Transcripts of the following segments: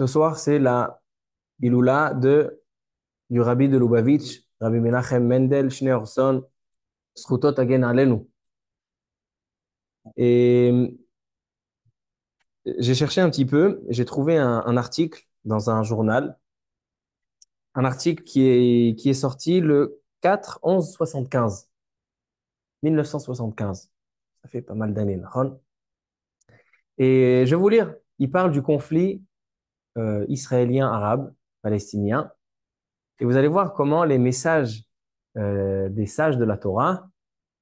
Ce soir, c'est la biloula de, du Rabbi de Lubavitch, Rabbi Menachem Mendel Schneerson, Srutot Agen Alenu. Et euh, j'ai cherché un petit peu, j'ai trouvé un, article dans un journal, un article qui est, qui est sorti le 4-11-75, 1975. Ça fait pas mal d'années, Et je vais vous lire. Il parle du conflit Israélien, euh, israéliens, arabes, palestiniens. Et vous allez voir comment les messages euh, des sages de la Torah,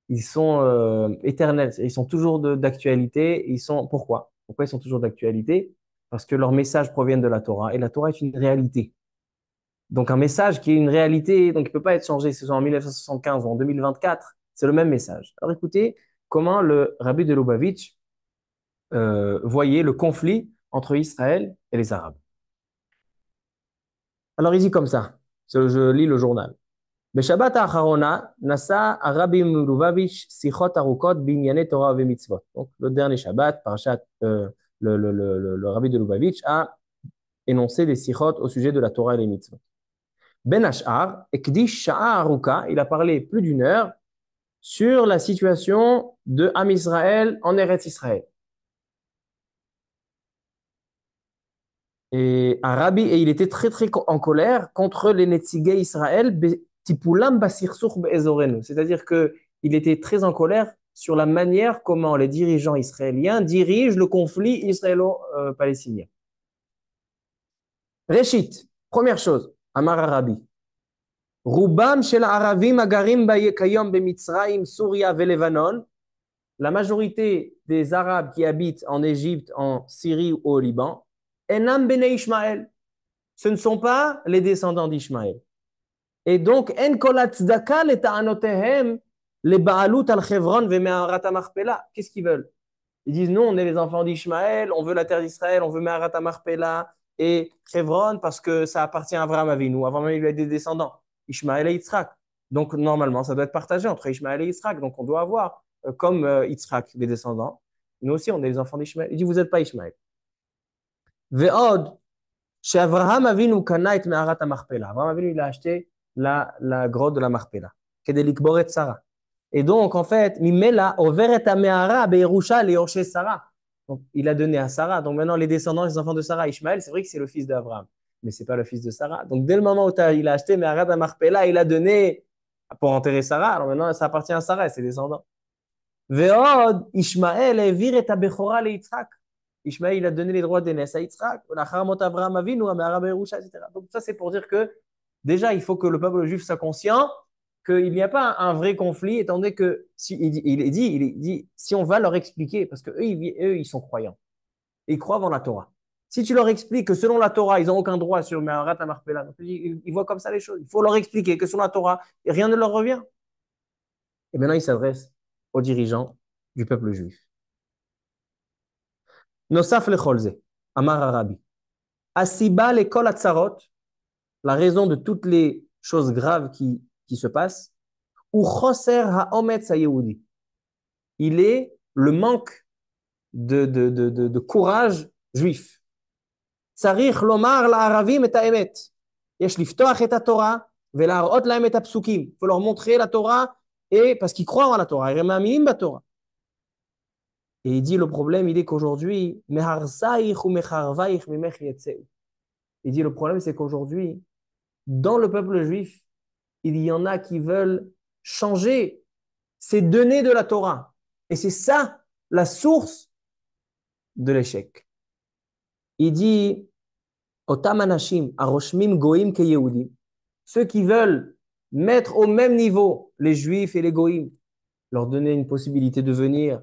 ils sont euh, éternels, ils sont toujours d'actualité. Ils sont pourquoi Pourquoi ils sont toujours d'actualité Parce que leurs messages proviennent de la Torah et la Torah est une réalité. Donc un message qui est une réalité, donc il ne peut pas être changé, ce soit en 1975 ou en 2024, c'est le même message. Alors écoutez comment le rabbi de Lubavitch voyait le conflit entre Israël et les Arabes. Alors il dit comme ça, je lis le journal. le dernier Shabbat, euh, le, le, rabbi de Lubavitch a énoncé des sikhot au sujet de la Torah et les mitzvot. Ben Ash'ar, il a parlé plus d'une heure sur la situation de Am Israël en Eretz Israël. et et il était très très en colère contre les Netzigé Israël, c'est-à-dire qu'il était très en colère sur la manière comment les dirigeants israéliens dirigent le conflit israélo-palestinien. Réchit, première chose, Amar Arabi. Rubam shel Arabim agarim velevanon. La majorité des Arabes qui habitent en Égypte, en Syrie ou au Liban, Enam Ishmael. Ce ne sont pas les descendants d'Ismaël Et donc, En le ta'anotehem les Baalout al-Chevron Qu'est-ce qu'ils veulent Ils disent non, on est les enfants d'Ismaël on veut la terre d'Israël, on veut Meharat et Chevron parce que ça appartient à Avram avant même il y a des descendants, Ishmaël et Yitzhak. Donc normalement, ça doit être partagé entre Ishmaël et Yitzhak. Donc on doit avoir euh, comme euh, Israël des descendants. Nous aussi, on est les enfants d'Ismaël Il dit vous n'êtes pas Ishmael. ועוד, la, grotte de la מכפלה, Et donc, en fait, Donc, il a donné à Sarah. Donc, maintenant, les descendants, les enfants de Sarah, Ishmael, c'est vrai que c'est le fils d'Avraham mais c'est pas le fils de Sarah. Donc, dès le moment où il a acheté Mehara Marpella, il a donné pour enterrer Sarah. Alors, maintenant, ça appartient à Sarah et ses descendants. Veod, Ishmaël, Evir et Abechora, Yitzhak. Ishmael a donné les droits d'Enes à Yitzhak, etc. Donc ça, c'est pour dire que déjà, il faut que le peuple juif soit conscient qu'il n'y a pas un, vrai conflit, étant donné que, si, il, dit, il, dit, dit, si on va leur expliquer, parce qu'eux, ils, eux, ils sont croyants, ils croient dans la Torah. Si tu leur expliques que selon la Torah, ils n'ont aucun droit sur Meharat Amarpela, ils, ils voient comme ça les choses. Il faut leur expliquer que selon la Torah, rien ne leur revient. Et maintenant, il s'adresse aux dirigeants du peuple juif nos affreux holzs, Amhar Arabi, asibal le atzarot, la raison de toutes les choses graves qui qui se passent, ou cancer à omets sa yéudi, il est le manque de de de de courage juif. C'est l'omar l'arabim et ta emet, yesh l'iftorah et ta Torah, et l'arouot l'aimet ha psukim, pour leur montrer la Torah et parce qu'ils croient à la Torah, ils rema minim la Torah. Et il dit le problème, il est qu'aujourd'hui, il dit le problème, c'est qu'aujourd'hui, dans le peuple juif, il y en a qui veulent changer ces données de la Torah. Et c'est ça la source de l'échec. Il dit Ceux qui veulent mettre au même niveau les juifs et les goïms, leur donner une possibilité de venir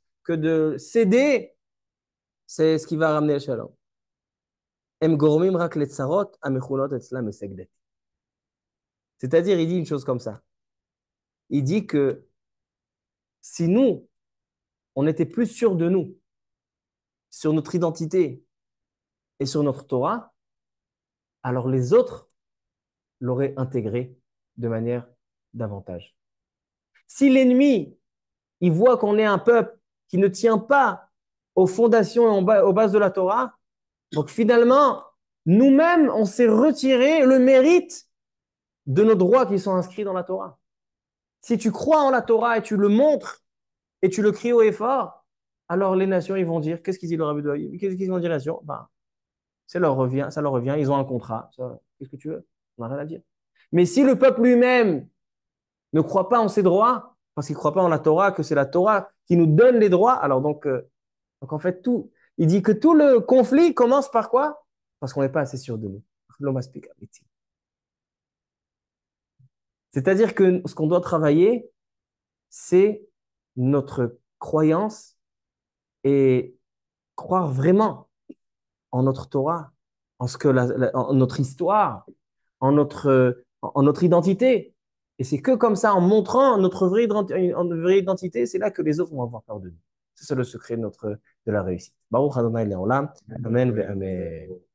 de céder, c'est ce qui va ramener le shalom. C'est-à-dire, il dit une chose comme ça. Il dit que si nous, on était plus sûr de nous, sur notre identité et sur notre Torah, alors les autres l'auraient intégré de manière davantage. Si l'ennemi, il voit qu'on est un peuple qui ne tient pas aux fondations et aux bases de la Torah. Donc finalement, nous-mêmes, on s'est retiré le mérite de nos droits qui sont inscrits dans la Torah. Si tu crois en la Torah et tu le montres et tu le cries haut et fort, alors les nations, ils vont dire, qu'est-ce qu'ils Qu'est-ce qu'ils vont dire les nations ben, ça leur revient, ça leur revient, ils ont un contrat. Qu'est-ce que tu veux On n'a rien à dire. Mais si le peuple lui-même ne croit pas en ses droits, parce qu'il ne croit pas en la Torah, que c'est la Torah qui nous donne les droits. Alors donc, euh, donc en fait, tout, il dit que tout le conflit commence par quoi Parce qu'on n'est pas assez sûr de nous. C'est-à-dire que ce qu'on doit travailler, c'est notre croyance et croire vraiment en notre Torah, en, ce que notre histoire, en notre, en notre identité. Et c'est que comme ça, en montrant notre vraie, identité, c'est là que les autres vont avoir peur de nous. C'est ça le secret de, notre, de la réussite. Amen. Amen.